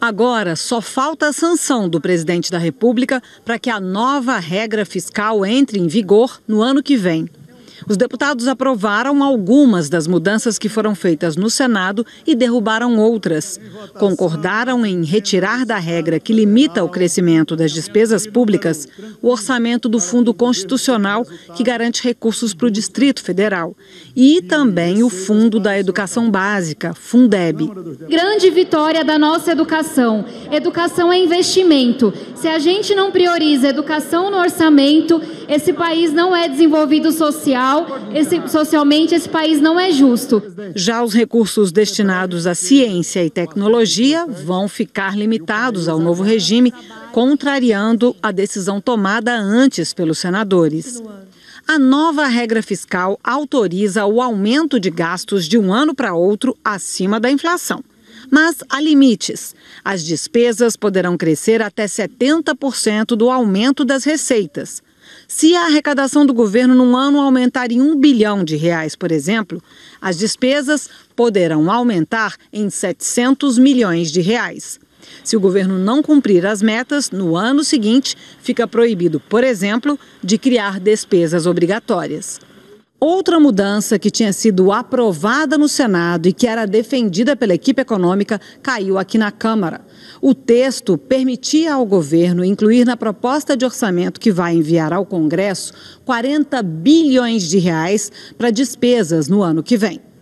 Agora só falta a sanção do presidente da República para que a nova regra fiscal entre em vigor no ano que vem. Os deputados aprovaram algumas das mudanças que foram feitas no Senado e derrubaram outras. Concordaram em retirar da regra que limita o crescimento das despesas públicas o orçamento do Fundo Constitucional, que garante recursos para o Distrito Federal, e também o Fundo da Educação Básica, Fundeb. Grande vitória da nossa educação. Educação é investimento. Se a gente não prioriza educação no orçamento, esse país não é desenvolvido social, esse, socialmente esse país não é justo. Já os recursos destinados à ciência e tecnologia vão ficar limitados ao novo regime, contrariando a decisão tomada antes pelos senadores. A nova regra fiscal autoriza o aumento de gastos de um ano para outro acima da inflação. Mas há limites. As despesas poderão crescer até 70% do aumento das receitas. Se a arrecadação do governo num ano aumentar em um bilhão de reais, por exemplo, as despesas poderão aumentar em 700 milhões de reais. Se o governo não cumprir as metas, no ano seguinte, fica proibido, por exemplo, de criar despesas obrigatórias. Outra mudança que tinha sido aprovada no Senado e que era defendida pela equipe econômica caiu aqui na Câmara. O texto permitia ao governo incluir na proposta de orçamento que vai enviar ao Congresso 40 bilhões de reais para despesas no ano que vem.